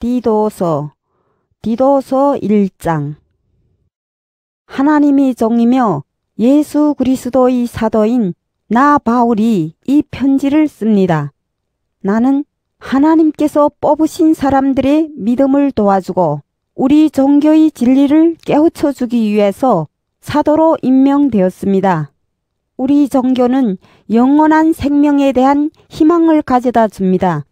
디도서 디도서 1장 하나님이 종이며 예수 그리스도의 사도인 나 바울이 이 편지를 씁니다. 나는 하나님께서 뽑으신 사람들의 믿음을 도와주고 우리 종교의 진리를 깨우쳐 주기 위해서 사도로 임명되었습니다. 우리 종교는 영원한 생명에 대한 희망을 가져다 줍니다.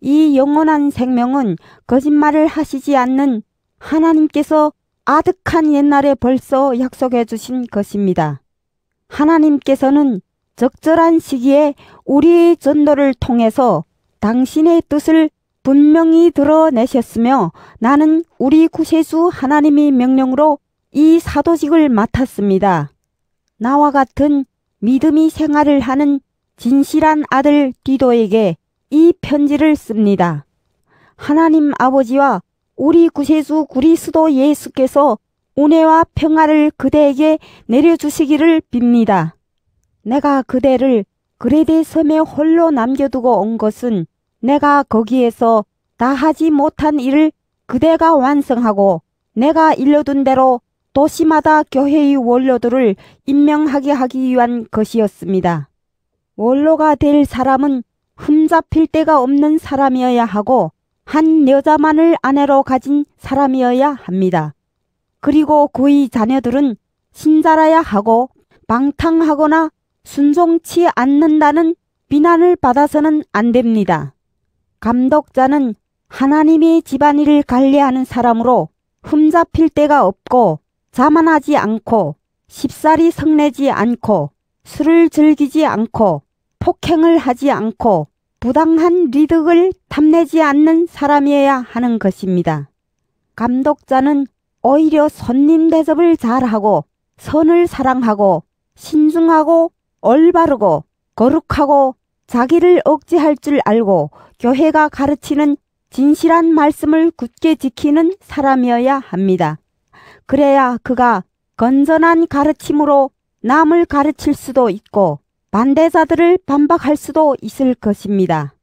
이 영원한 생명은 거짓말을 하시지 않는 하나님께서 아득한 옛날에 벌써 약속해 주신 것입니다. 하나님께서는 적절한 시기에 우리 전도를 통해서 당신의 뜻을 분명히 드러내셨으며 나는 우리 구세주 하나님의 명령으로 이 사도직을 맡았습니다. 나와 같은 믿음이 생활을 하는 진실한 아들 디도에게 이 편지를 씁니다. 하나님 아버지와 우리 구세주 그리스도 예수께서 은혜와 평화를 그대에게 내려주시기를 빕니다. 내가 그대를 그레데 섬에 홀로 남겨두고 온 것은 내가 거기에서 다 하지 못한 일을 그대가 완성하고 내가 일러둔 대로 도시마다 교회의 원로들을 임명하게 하기 위한 것이었습니다. 원로가 될 사람은 흠잡힐 데가 없는 사람이어야 하고 한 여자만을 아내로 가진 사람이어야 합니다. 그리고 그의 자녀들은 신자라야 하고 방탕하거나 순종치 않는다는 비난을 받아서는 안 됩니다. 감독자는 하나님의 집안일을 관리하는 사람으로 흠잡힐 데가 없고 자만하지 않고 십살이 성내지 않고 술을 즐기지 않고 폭행을 하지 않고 부당한 리득을 탐내지 않는 사람이어야 하는 것입니다. 감독자는 오히려 손님 대접을 잘하고 선을 사랑하고 신중하고 올바르고 거룩하고 자기를 억제할 줄 알고 교회가 가르치는 진실한 말씀을 굳게 지키는 사람이어야 합니다. 그래야 그가 건전한 가르침으로 남을 가르칠 수도 있고 반대자들을 반박할 수도 있을 것입니다.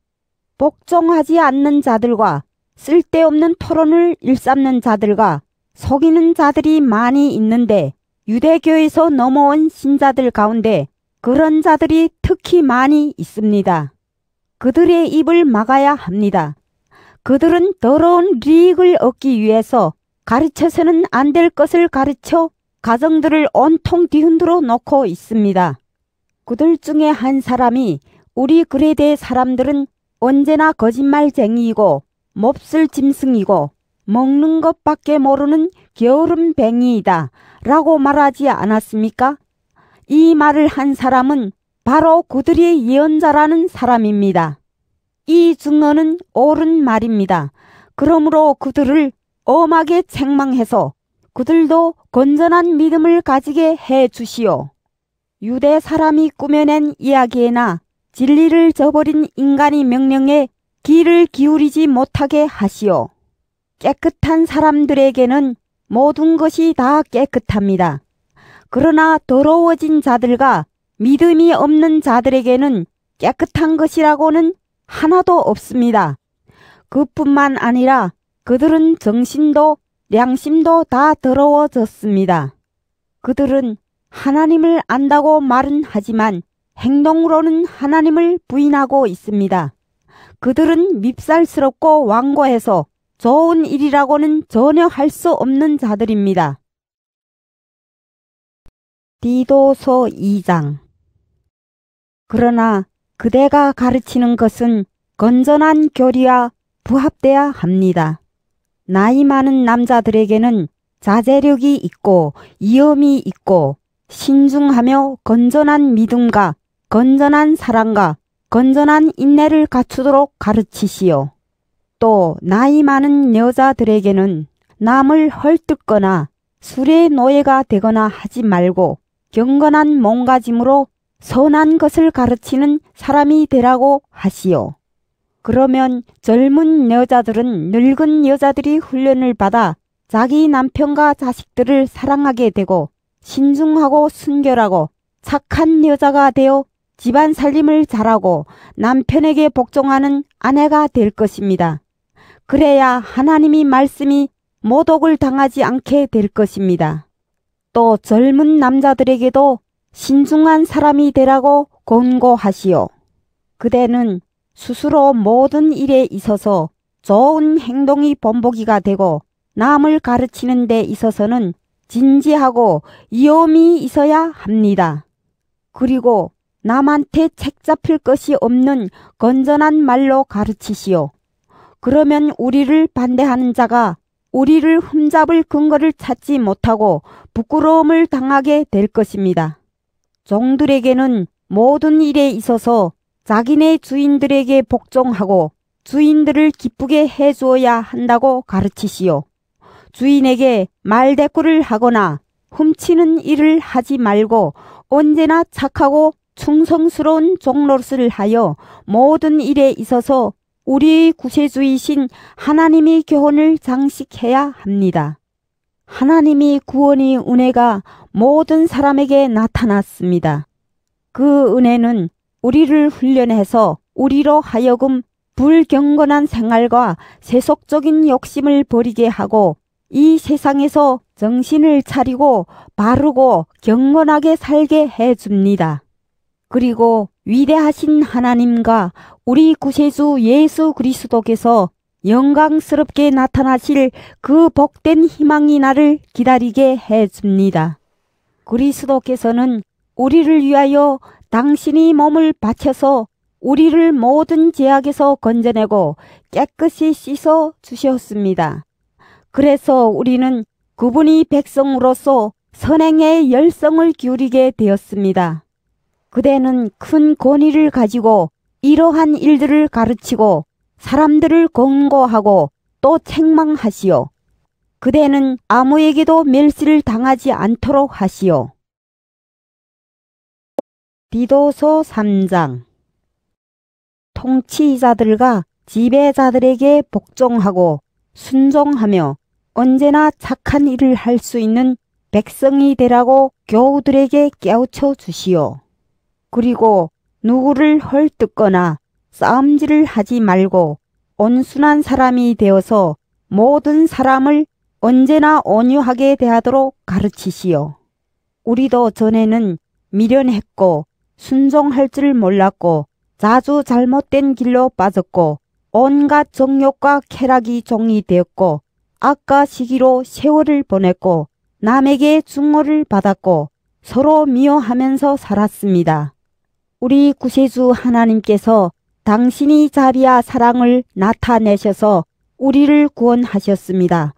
복종하지 않는 자들과 쓸데없는 토론을 일삼는 자들과 속이는 자들이 많이 있는데 유대교에서 넘어온 신자들 가운데 그런 자들이 특히 많이 있습니다. 그들의 입을 막아야 합니다. 그들은 더러운 리익을 얻기 위해서 가르쳐서는 안 될 것을 가르쳐 가정들을 온통 뒤흔들어 놓고 있습니다. 그들 중에 한 사람이 우리 그레대 사람들은 언제나 거짓말쟁이이고 몹쓸 짐승이고 먹는 것밖에 모르는 겨울음뱅이이다 라고 말하지 않았습니까? 이 말을 한 사람은 바로 그들의 예언자라는 사람입니다. 이 증언은 옳은 말입니다. 그러므로 그들을 엄하게 책망해서 그들도 건전한 믿음을 가지게 해 주시오. 유대 사람이 꾸며낸 이야기에나 진리를 저버린 인간의 명령에 귀를 기울이지 못하게 하시오. 깨끗한 사람들에게는 모든 것이 다 깨끗합니다. 그러나 더러워진 자들과 믿음이 없는 자들에게는 깨끗한 것이라고는 하나도 없습니다. 그뿐만 아니라 그들은 정신도 양심도 다 더러워졌습니다. 그들은 하나님을 안다고 말은 하지만 행동으로는 하나님을 부인하고 있습니다. 그들은 밉살스럽고 완고해서 좋은 일이라고는 전혀 할 수 없는 자들입니다. 디도서 2장 그러나 그대가 가르치는 것은 건전한 교리와 부합돼야 합니다. 나이 많은 남자들에게는 자제력이 있고 이염이 있고 신중하며 건전한 믿음과 건전한 사랑과 건전한 인내를 갖추도록 가르치시오. 또 나이 많은 여자들에게는 남을 헐뜯거나 술의 노예가 되거나 하지 말고 경건한 몸가짐으로 선한 것을 가르치는 사람이 되라고 하시오. 그러면 젊은 여자들은 늙은 여자들이 훈련을 받아 자기 남편과 자식들을 사랑하게 되고 신중하고 순결하고 착한 여자가 되어 집안 살림을 잘하고 남편에게 복종하는 아내가 될 것입니다. 그래야 하나님이 말씀이 모독을 당하지 않게 될 것입니다. 또 젊은 남자들에게도 신중한 사람이 되라고 권고하시오. 그대는 스스로 모든 일에 있어서 좋은 행동이 본보기가 되고 남을 가르치는 데 있어서는 진지하고 위험이 있어야 합니다. 그리고 남한테 책 잡힐 것이 없는 건전한 말로 가르치시오. 그러면 우리를 반대하는 자가 우리를 흠잡을 근거를 찾지 못하고 부끄러움을 당하게 될 것입니다. 종들에게는 모든 일에 있어서 자기네 주인들에게 복종하고 주인들을 기쁘게 해주어야 한다고 가르치시오. 주인에게 말대꾸를 하거나 훔치는 일을 하지 말고 언제나 착하고 충성스러운 종로를 스 하여 모든 일에 있어서 우리 구세주이신 하나님이 교훈을 장식해야 합니다. 하나님이 구원이 은혜가 모든 사람에게 나타났습니다. 그 은혜는 우리를 훈련해서 우리로 하여금 불경건한 생활과 세속적인 욕심을 버리게 하고 이 세상에서 정신을 차리고 바르고 경건하게 살게 해줍니다. 그리고 위대하신 하나님과 우리 구세주 예수 그리스도께서 영광스럽게 나타나실 그 복된 희망이 나를 기다리게 해줍니다. 그리스도께서는 우리를 위하여 당신이 몸을 바쳐서 우리를 모든 제약에서 건져내고 깨끗이 씻어 주셨습니다. 그래서 우리는 그분이 백성으로서 선행의 열성을 기울이게 되었습니다. 그대는 큰 권위를 가지고 이러한 일들을 가르치고 사람들을 권고하고 또 책망하시오. 그대는 아무에게도 멸시를 당하지 않도록 하시오. 디도서 3장 통치자들과 지배자들에게 복종하고 순종하며 언제나 착한 일을 할 수 있는 백성이 되라고 교우들에게 깨우쳐 주시오. 그리고 누구를 헐뜯거나 싸움질을 하지 말고 온순한 사람이 되어서 모든 사람을 언제나 온유하게 대하도록 가르치시오. 우리도 전에는 미련했고 순종할 줄 몰랐고 자주 잘못된 길로 빠졌고 온갖 정욕과 쾌락이 종이 되었고 아까 시기로 세월을 보냈고 남에게 증오를 받았고 서로 미워하면서 살았습니다. 우리 구세주 하나님께서 당신이 자비와 사랑을 나타내셔서 우리를 구원하셨습니다.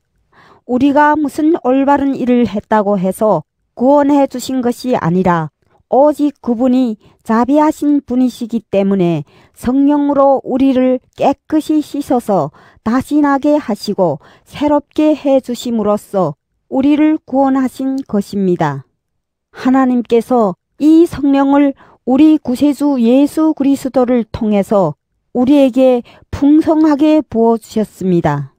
우리가 무슨 올바른 일을 했다고 해서 구원해 주신 것이 아니라 오직 그분이 자비하신 분이시기 때문에 성령으로 우리를 깨끗이 씻어서 다시 나게 하시고 새롭게 해 주심으로써 우리를 구원하신 것입니다. 하나님께서 이 성령을 우리 구세주 예수 그리스도를 통해서 우리에게 풍성하게 부어 주셨습니다.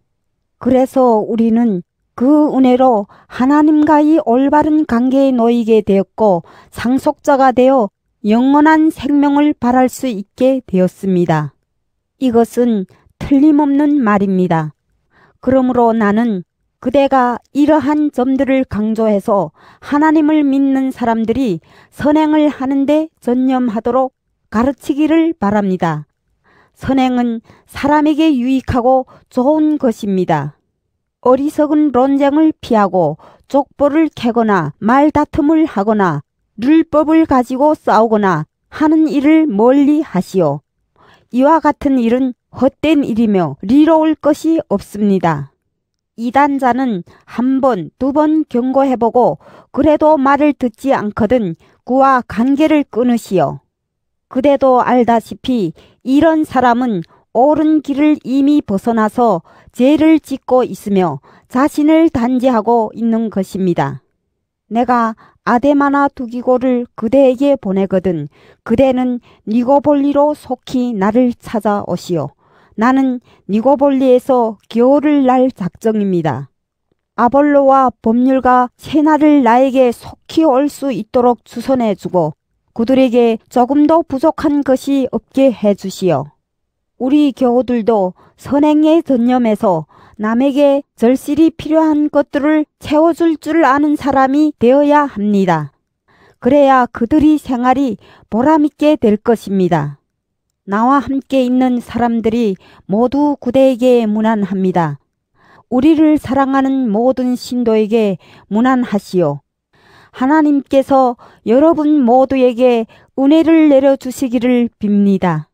그래서 우리는 그 은혜로 하나님과의 올바른 관계에 놓이게 되었고 상속자가 되어 영원한 생명을 바랄 수 있게 되었습니다. 이것은 틀림없는 말입니다. 그러므로 나는 그대가 이러한 점들을 강조해서 하나님을 믿는 사람들이 선행을 하는데 전념하도록 가르치기를 바랍니다. 선행은 사람에게 유익하고 좋은 것입니다. 어리석은 론쟁을 피하고 족보를 캐거나 말다툼을 하거나 룰법을 가지고 싸우거나 하는 일을 멀리 하시오. 이와 같은 일은 헛된 일이며 리로울 것이 없습니다. 이단자는 한 번, 두 번 경고해보고 그래도 말을 듣지 않거든 그와 관계를 끊으시오. 그대도 알다시피 이런 사람은 옳은 길을 이미 벗어나서 죄를 짓고 있으며 자신을 단죄하고 있는 것입니다. 내가 아데마나 두기고를 그대에게 보내거든 그대는 니고볼리로 속히 나를 찾아오시오. 나는 니고볼리에서 겨울을 날 작정입니다. 아볼로와 법률과 세나를 나에게 속히 올 수 있도록 주선해주고 그들에게 조금도 부족한 것이 없게 해주시오. 우리 교우들도 선행의전념에서 남에게 절실히 필요한 것들을 채워줄 줄 아는 사람이 되어야 합니다. 그래야 그들이 생활이 보람있게 될 것입니다. 나와 함께 있는 사람들이 모두 구대에게 무난합니다. 우리를 사랑하는 모든 신도에게 무난하시오. 하나님께서 여러분 모두에게 은혜를 내려주시기를 빕니다.